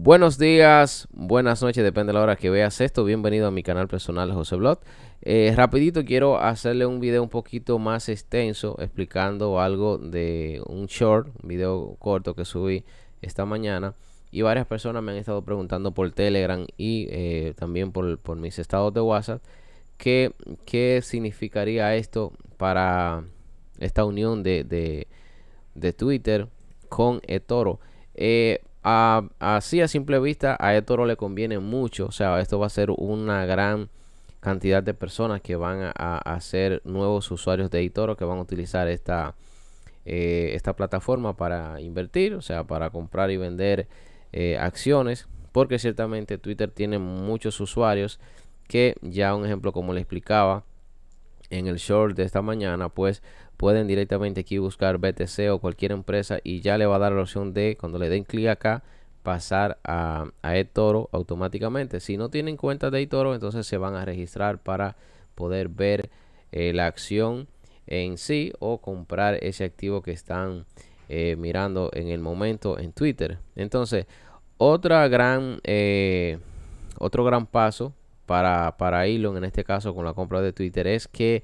Buenos días, buenas noches, depende de la hora que veas esto. Bienvenido a mi canal personal José Blog. Eh, rapidito quiero hacerle un video un poquito más extenso explicando algo de un short, un video corto que subí esta mañana. Y varias personas me han estado preguntando por Telegram y eh, también por, mis estados de WhatsApp Qué? qué significaría esto para esta unión de, Twitter con eToro. Eh, así a simple vista a Etoro le conviene mucho. O sea, esto va a ser una gran cantidad de personas que van a, hacer ser nuevos usuarios de eToro que van a utilizar esta, eh, esta plataforma para invertir, o sea, para comprar y vender eh, acciones. Porque ciertamente Twitter tiene muchos usuarios que ya un ejemplo como le explicaba en el short de esta mañana, pues pueden directamente aquí buscar BTC o cualquier empresa y ya le va a dar la opción de, cuando le den clic acá, pasar a, a eToro automáticamente. Si no tienen cuenta de eToro, entonces se van a registrar para poder ver eh, la acción en sí o comprar ese activo que están eh, mirando en el momento en Twitter. Entonces, otra gran, eh, otro gran paso para, para Elon en este caso con la compra de Twitter es que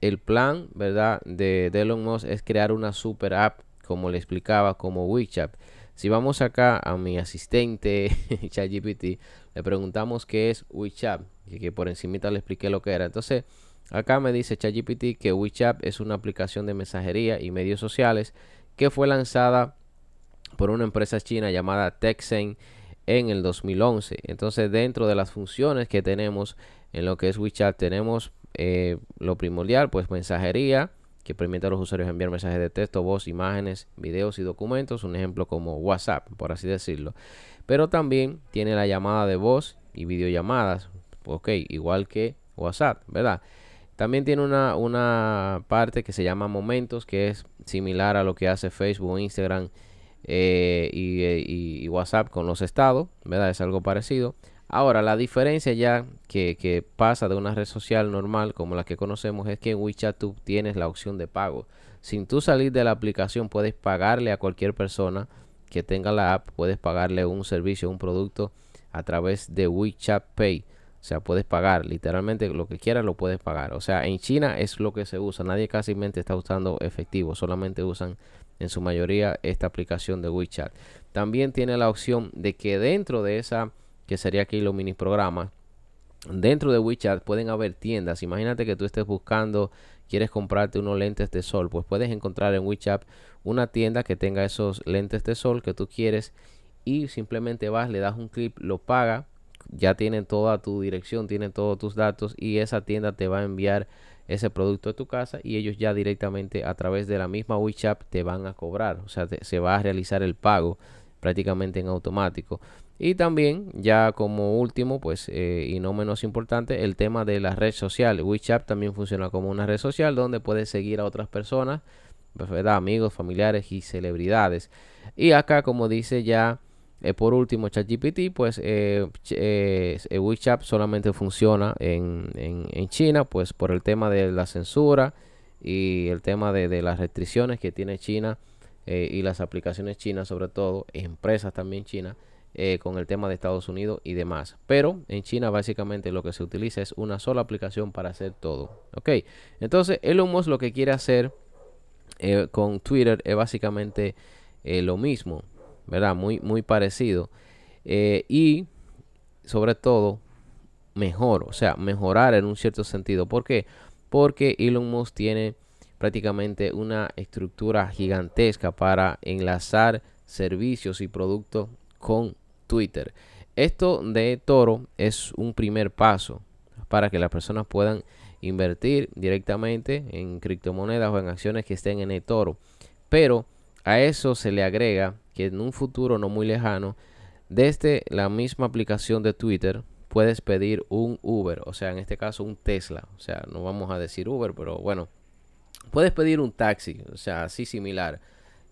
el plan, ¿verdad? De, Elon Musk es crear una super app, como le explicaba, como WeChat. Si vamos acá a mi asistente ChatGPT, le preguntamos qué es WeChat, Y que por encimita le expliqué lo que era. Entonces, acá me dice ChatGPT que WeChat es una aplicación de mensajería y medios sociales que fue lanzada por una empresa china llamada Tencent en el 2011. Entonces, dentro de las funciones que tenemos en lo que es WeChat, tenemos eh, lo primordial, pues mensajería, que permite a los usuarios enviar mensajes de texto, voz, imágenes, videos y documentos, un ejemplo como WhatsApp, por así decirlo. Pero también tiene la llamada de voz y videollamadas, ok, igual que WhatsApp, ¿verdad? También tiene una, parte que se llama momentos, que es similar a lo que hace Facebook, Instagram eh, eh, y, y WhatsApp con los estados, ¿verdad? Es algo parecido. Ahora, la diferencia ya que, pasa de una red social normal como la que conocemos es que en WeChat tú tienes la opción de pago. Sin tú salir de la aplicación puedes pagarle a cualquier persona que tenga la app, puedes pagarle un servicio, un producto a través de WeChat Pay. O sea, puedes pagar literalmente lo que quieras, lo puedes pagar. O sea, en China es lo que se usa. Nadie casi mente está usando efectivo, solamente usan en su mayoría esta aplicación de WeChat. También tiene la opción de que dentro de esa que sería aquí los mini programas, dentro de WeChat pueden haber tiendas. Imagínate que tú estés buscando, quieres comprarte unos lentes de sol, pues puedes encontrar en WeChat una tienda que tenga esos lentes de sol que tú quieres y simplemente vas, le das un clip, lo paga, ya tienen toda tu dirección, tienen todos tus datos y esa tienda te va a enviar ese producto a tu casa y ellos ya directamente a través de la misma WeChat te van a cobrar, o sea, se va a realizar el pago prácticamente en automático. Y también, ya como último, pues, eh, y no menos importante, el tema de la red social. WeChat también funciona como una red social donde puedes seguir a otras personas, pues, ¿verdad? Amigos, familiares y celebridades. Y acá, como dice ya, eh, por último, ChatGPT, pues eh, WeChat solamente funciona en, China, pues por el tema de la censura y el tema de, de las restricciones que tiene China y las aplicaciones chinas, sobre todo, empresas también chinas eh, con el tema de Estados Unidos y demás. Pero en China básicamente lo que se utiliza es una sola aplicación para hacer todo. Ok, entonces Elon Musk lo que quiere hacer eh, con Twitter es básicamente eh, lo mismo, ¿verdad? Muy, muy parecido. y sobre todo, mejor, o sea, mejorar en un cierto sentido. ¿Por qué? Porque Elon Musk tiene prácticamente una estructura gigantesca para enlazar servicios y productos con Twitter. Esto de Toro es un primer paso para que las personas puedan invertir directamente en criptomonedas o en acciones que estén en el Toro. Pero a eso se le agrega que en un futuro no muy lejano, desde la misma aplicación de Twitter, puedes pedir un Uber, o sea, en este caso un Tesla, o sea, no vamos a decir Uber, pero bueno, puedes pedir un taxi, o sea, así similar,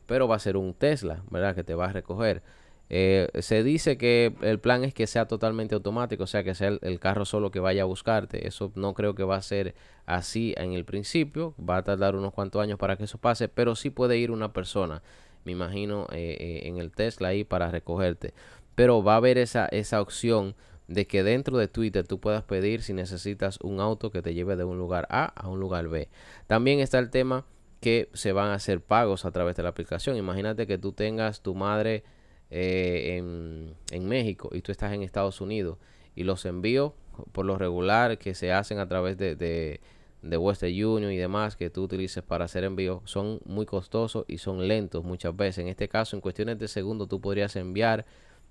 pero va a ser un Tesla, ¿verdad? Que te va a recoger. Eh, se dice que el plan es que sea totalmente automático, o sea, que sea el, carro solo que vaya a buscarte. Eso no creo que va a ser así en el principio. Va a tardar unos cuantos años para que eso pase, pero sí puede ir una persona, me imagino, eh, eh, en el Tesla ahí para recogerte. Pero va a haber esa, esa opción de que dentro de Twitter tú puedas pedir si necesitas un auto que te lleve de un lugar A a un lugar B. También está el tema que se van a hacer pagos a través de la aplicación. Imagínate que tú tengas tu madre eh, en, México y tú estás en Estados Unidos y los envíos por lo regular que se hacen a través de, de, de, Western Union y demás que tú utilices para hacer envíos son muy costosos y son lentos muchas veces. En este caso, en cuestiones de segundo tú podrías enviar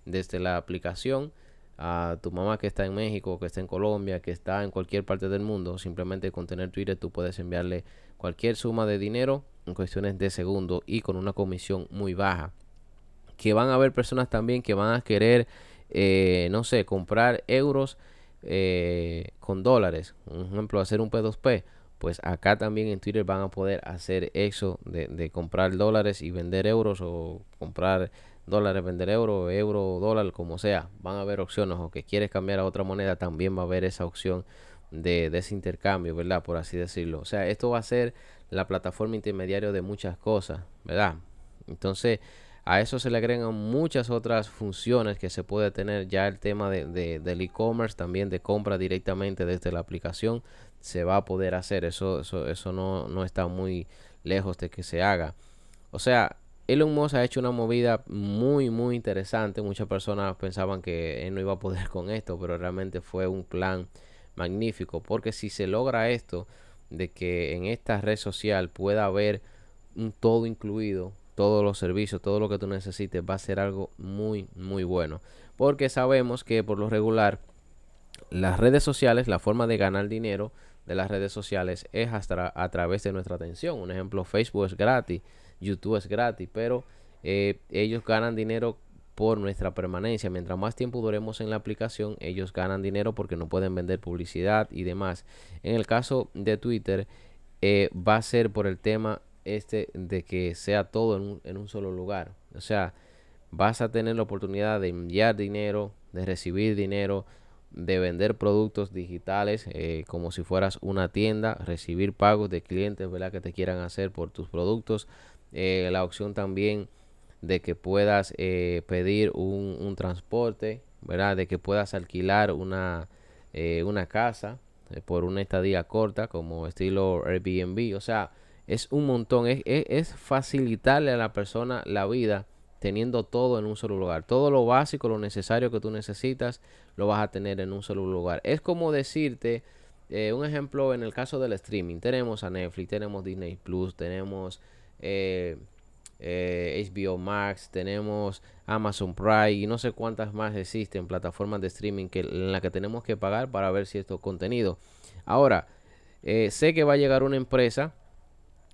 desde la aplicación a tu mamá que está en México, que está en Colombia, que está en cualquier parte del mundo. Simplemente con tener Twitter tú puedes enviarle cualquier suma de dinero en cuestiones de segundos y con una comisión muy baja que van a haber personas también que van a querer, eh, no sé, comprar euros eh, con dólares. Un ejemplo, hacer un P2P. Pues acá también en Twitter van a poder hacer eso de, comprar dólares y vender euros o comprar dólares, vender euros, euro, dólar, como sea. Van a haber opciones o que quieres cambiar a otra moneda, también va a haber esa opción de, de, ese intercambio, ¿verdad? Por así decirlo. O sea, esto va a ser la plataforma intermediaria de muchas cosas, ¿verdad? Entonces, a eso se le agregan muchas otras funciones que se puede tener ya el tema del e-commerce, también de compra directamente desde la aplicación, se va a poder hacer. Eso, eso, no, no está muy lejos de que se haga. O sea, Elon Musk ha hecho una movida muy, muy interesante. Muchas personas pensaban que él no iba a poder con esto, pero realmente fue un plan magnífico. Porque si se logra esto, de que en esta red social pueda haber un todo incluido, todos los servicios, todo lo que tú necesites, va a ser algo muy, muy bueno. Porque sabemos que por lo regular, las redes sociales, la forma de ganar dinero de las redes sociales es hasta a través de nuestra atención. Un ejemplo, Facebook es gratis, YouTube es gratis, pero eh, ellos ganan dinero por nuestra permanencia. Mientras más tiempo duremos en la aplicación, ellos ganan dinero porque no pueden vender publicidad y demás. En el caso de Twitter, eh, va a ser por el tema este de que sea todo en un, solo lugar. O sea, vas a tener la oportunidad de enviar dinero, de recibir dinero, de vender productos digitales eh, como si fueras una tienda, recibir pagos de clientes ¿verdad? que te quieran hacer por tus productos. Eh, la opción también de que puedas eh, pedir un, un, transporte, ¿verdad? de que puedas alquilar una, una casa por una estadía corta como estilo Airbnb. O sea, es un montón. Es, facilitarle a la persona la vida teniendo todo en un solo lugar. Todo lo básico, lo necesario que tú necesitas, lo vas a tener en un solo lugar. Es como decirte, eh, un ejemplo en el caso del streaming. Tenemos a Netflix, tenemos Disney Plus, tenemos HBO eh, eh, Max, tenemos Amazon Prime y no sé cuántas más existen plataformas de streaming que, en las que tenemos que pagar para ver ciertos contenidos. Ahora, sé que va a llegar una empresa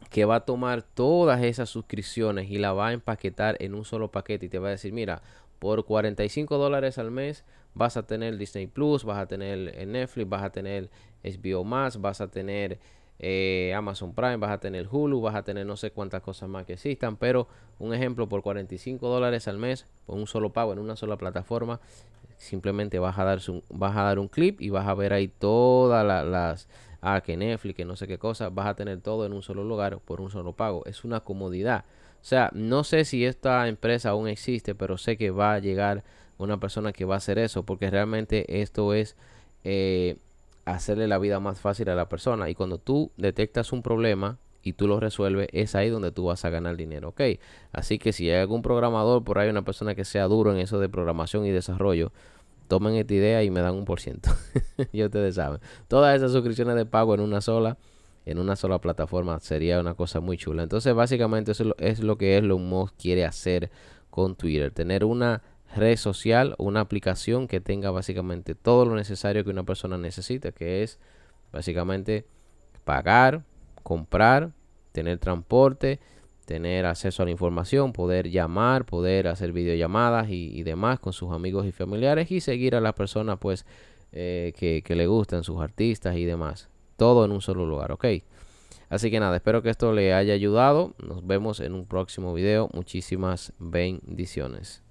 que va a tomar todas esas suscripciones y la va a empaquetar en un solo paquete y te va a decir, mira, por 45 dólares al mes vas a tener Disney Plus, vas a tener eh, Netflix, vas a tener HBO Max, vas a tener eh, Amazon Prime, vas a tener Hulu, vas a tener no sé cuántas cosas más que existan, pero un ejemplo por 45 dólares al mes, con un solo pago en una sola plataforma, simplemente vas a, dar un, vas a dar un clip y vas a ver ahí todas las a que Netflix, que no sé qué cosa, vas a tener todo en un solo lugar por un solo pago. Es una comodidad. O sea, no sé si esta empresa aún existe, pero sé que va a llegar una persona que va a hacer eso, porque realmente esto es eh, hacerle la vida más fácil a la persona. Y cuando tú detectas un problema y tú lo resuelves, es ahí donde tú vas a ganar dinero, ¿ok? Así que si hay algún programador, por ahí una persona que sea duro en eso de programación y desarrollo, tomen esta idea y me dan un por ciento. Y ustedes saben. Todas esas suscripciones de pago en una sola, en una sola plataforma sería una cosa muy chula. Entonces, básicamente eso es lo que Elon Musk quiere hacer con Twitter. Tener una red social, una aplicación que tenga básicamente todo lo necesario que una persona necesita, que es básicamente pagar, comprar, tener transporte, tener acceso a la información, poder llamar, poder hacer videollamadas y, demás con sus amigos y familiares y seguir a las personas pues eh, que, que, le gustan, sus artistas y demás. Todo en un solo lugar, ¿ok? Así que nada, espero que esto le haya ayudado. Nos vemos en un próximo video. Muchísimas bendiciones.